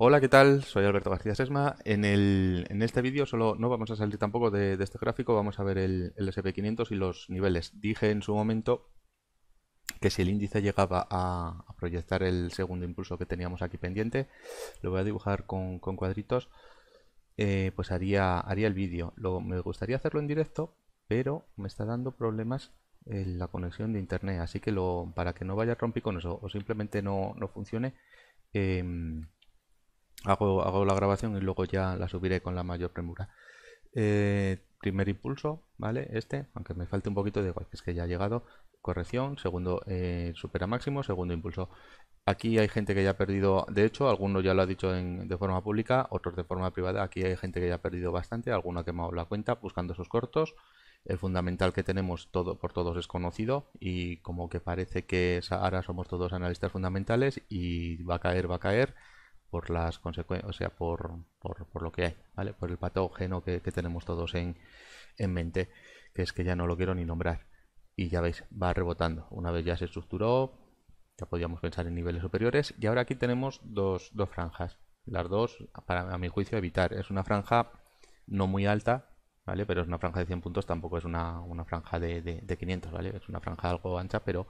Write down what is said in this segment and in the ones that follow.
Hola, ¿qué tal? Soy Alberto García Sesma. En, este vídeo solo no vamos a salir tampoco de, este gráfico, vamos a ver el, SP500 y los niveles. Dije en su momento que si el índice llegaba a, proyectar el segundo impulso que teníamos aquí pendiente, lo voy a dibujar con, cuadritos, eh, pues haría, haría el vídeo. Me gustaría hacerlo en directo, pero me está dando problemas en eh, la conexión de internet, así que lo, para que no vaya romper con eso o simplemente no, funcione, em, Hago, hago la grabación y luego ya la subiré con la mayor premura. Eh, primer impulso, ¿vale? Este, aunque me falte un poquito de es que ya ha llegado. Corrección, segundo eh, supera máximo, segundo impulso. Aquí hay gente que ya ha perdido, de hecho, algunos ya lo ha dicho de forma pública, otros de forma privada. Aquí hay gente que ya ha perdido bastante, alguno ha quemado la cuenta buscando sus cortos. El fundamental que tenemos todo, por todos es conocido y como que parece que ahora somos todos analistas fundamentales y va a caer, va a caer por las consecuencias, o sea, por, por, lo que hay, ¿vale? Por el patógeno que, tenemos todos en, en, mente, que es que ya no lo quiero ni nombrar. Y ya veis, va rebotando. Una vez ya se estructuró, ya podíamos pensar en niveles superiores. Y ahora aquí tenemos dos, dos franjas. Las dos, para, a mi juicio, evitar. Es una franja no muy alta, ¿vale? Pero es una franja de 100 puntos, tampoco es una, una franja de, de, 500, ¿vale? Es una franja algo ancha, pero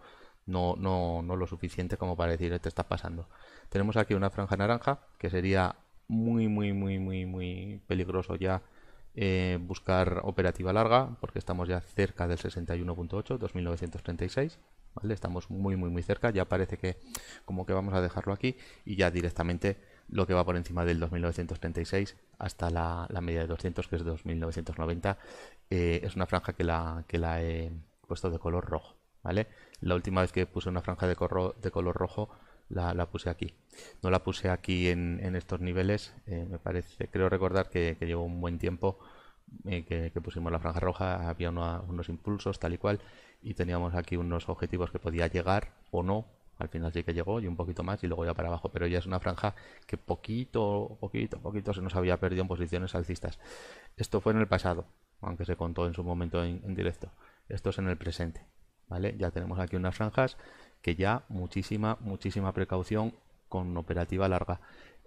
no, no, lo suficiente como para decir te está pasando. Tenemos aquí una franja naranja que sería muy, muy, muy, muy, muy peligroso ya eh, buscar operativa larga porque estamos ya cerca del 61.8, 2936. ¿vale? Estamos muy, muy, muy cerca. Ya parece que como que vamos a dejarlo aquí y ya directamente lo que va por encima del 2936 hasta la, media de 200 que es 2990 eh, es una franja que la, que la he puesto de color rojo. La última vez que puse una franja de, color rojo la, puse aquí. No la puse aquí en, estos niveles, eh, me parece, creo recordar que, llevó un buen tiempo eh, que, pusimos la franja roja, había unos impulsos tal y cual y teníamos aquí unos objetivos que podía llegar o no, al final sí que llegó y un poquito más y luego ya para abajo, pero ya es una franja que poquito, poquito, poquito se nos había perdido en posiciones alcistas. Esto fue en el pasado, aunque se contó en su momento en directo. Esto es en el presente. ¿vale? Ya tenemos aquí unas franjas que ya muchísima, muchísima precaución con operativa larga.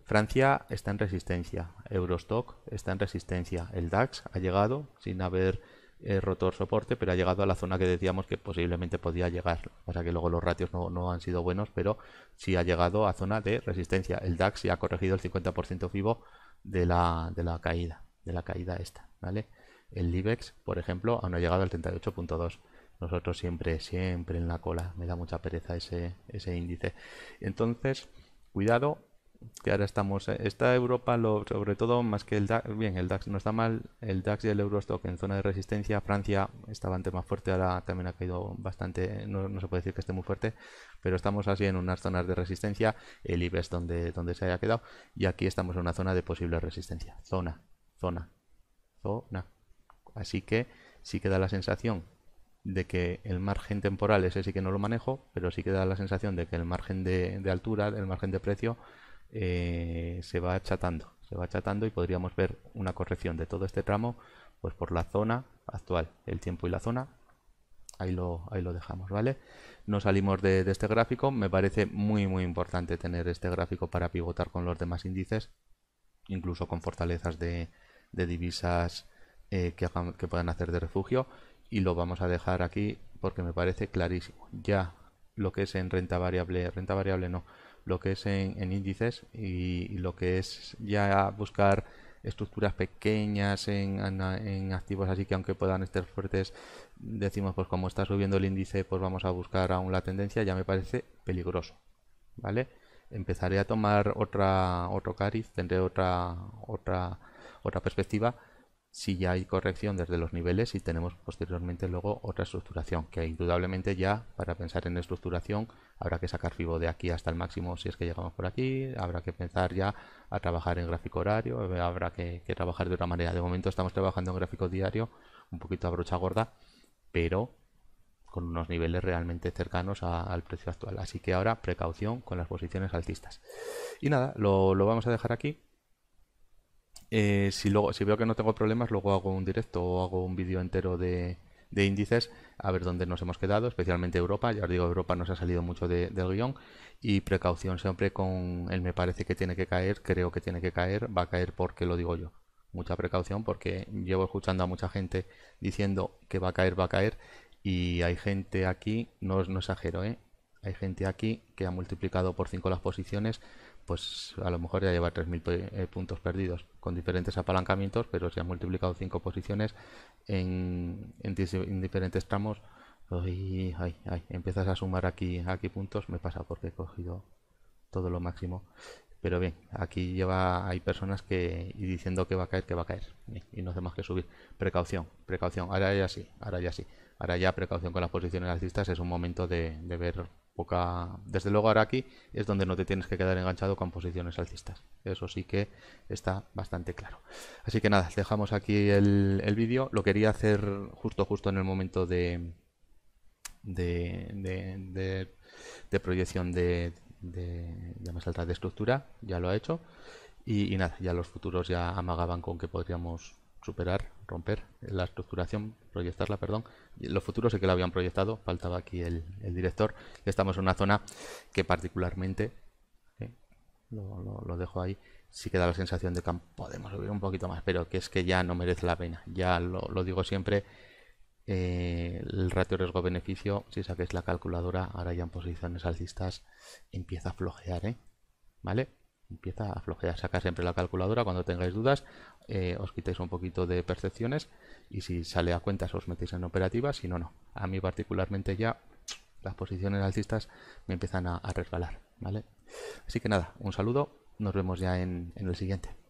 Francia está en resistencia, Eurostock está en resistencia, el DAX ha llegado sin haber eh, roto el soporte, pero ha llegado a la zona que decíamos que posiblemente podía llegar. para que luego los ratios no, han sido buenos, pero sí ha llegado a zona de resistencia. El DAX ya ha corregido el 50% FIBO de la, de la caída, de la caída esta, ¿vale? El IBEX, por ejemplo, aún no ha llegado al 38.2. Nosotros siempre, siempre en la cola. Me da mucha pereza ese, ese índice. Entonces, cuidado, que ahora estamos. Eh, esta Europa, lo, sobre todo, más que el DAX. Bien, el DAX no está mal. El DAX y el Eurostock en zona de resistencia. Francia estaba antes más fuerte, ahora también ha caído bastante. No, se puede decir que esté muy fuerte, pero estamos así en unas zonas de resistencia. El IBEX donde, donde se haya quedado. Y aquí estamos en una zona de posible resistencia. Zona, zona, zona. Así que sí queda la sensación de que el margen temporal, ese sí que no lo manejo, pero sí que da la sensación de que el margen de, altura, el margen de precio, eh, se va achatando, se va achatando y podríamos ver una corrección de todo este tramo, pues por la zona actual, el tiempo y la zona. Ahí lo, ahí lo dejamos, ¿vale? No salimos de, este gráfico. Me parece muy, muy importante tener este gráfico para pivotar con los demás índices, incluso con fortalezas de, divisas eh, que, que puedan hacer de refugio y lo vamos a dejar aquí porque me parece clarísimo. Ya lo que es en renta variable, renta variable no, lo que es en, índices y, lo que es ya buscar estructuras pequeñas en, activos así que aunque puedan estar fuertes decimos pues como está subiendo el índice pues vamos a buscar aún la tendencia ya me parece peligroso vale empezaré a tomar otra otro cariz tendré otra otra otra perspectiva si ya hay corrección desde los niveles y tenemos posteriormente luego otra estructuración, que indudablemente ya para pensar en estructuración habrá que sacar FIBO de aquí hasta el máximo si es que llegamos por aquí, habrá que pensar ya a trabajar en gráfico horario, habrá que, trabajar de otra manera. De momento estamos trabajando en gráfico diario, un poquito a brocha gorda, pero con unos niveles realmente cercanos al precio actual. Así que ahora precaución con las posiciones altistas. Y nada, lo vamos a dejar aquí eh, si, luego, si veo que no tengo problemas, luego hago un directo o hago un vídeo entero de, índices, a ver dónde nos hemos quedado, especialmente Europa. Ya os digo, Europa nos ha salido mucho del guión. Y precaución siempre con el me parece que tiene que caer, creo que tiene que caer, va a caer porque lo digo yo. Mucha precaución porque llevo escuchando a mucha gente diciendo que va a caer, va a caer. Y hay gente aquí, no, no exagero, ¿eh? hay gente aquí que ha multiplicado por 5 las posiciones pues a lo mejor ya lleva 3.000 eh, puntos perdidos con diferentes apalancamientos, pero se ha multiplicado cinco posiciones en, en, diferentes tramos, ay, ay, ay, empiezas a sumar aquí, aquí puntos, me pasa porque he cogido todo lo máximo. Pero bien, aquí lleva, hay personas que y diciendo que va a caer, que va a caer. y no hace más que subir. Precaución, precaución. Ahora ya sí, ahora ya sí. Ahora ya precaución con las posiciones alcistas. Es un momento de, de ver poca... Desde luego ahora aquí es donde no te tienes que quedar enganchado con posiciones alcistas. Eso sí que está bastante claro. Así que nada, dejamos aquí el, vídeo. Lo quería hacer justo justo en el momento de, de, de, proyección de, de llamas altas de estructura. Ya lo ha hecho. y, nada, ya los futuros ya amagaban con que podríamos superar, romper la estructuración, proyectarla, perdón. Los futuros sí que la habían proyectado, faltaba aquí el, el director. Estamos en una zona que particularmente, eh, lo, dejo ahí, sí que da la sensación de que podemos subir un poquito más, pero que es que ya no merece la pena. Ya lo, digo siempre, eh, el ratio riesgo-beneficio, si saquéis la calculadora, ahora ya en posiciones alcistas empieza a flojear, ¿eh? ¿Vale? empieza a flojear. Saca siempre la calculadora cuando tengáis dudas, eh, os quitéis un poquito de percepciones y si sale a cuentas os metéis en operativa, si no, no. A mí particularmente ya las posiciones alcistas me empiezan a, a resbalar, ¿vale? Así que nada, un saludo, nos vemos ya en, en el siguiente.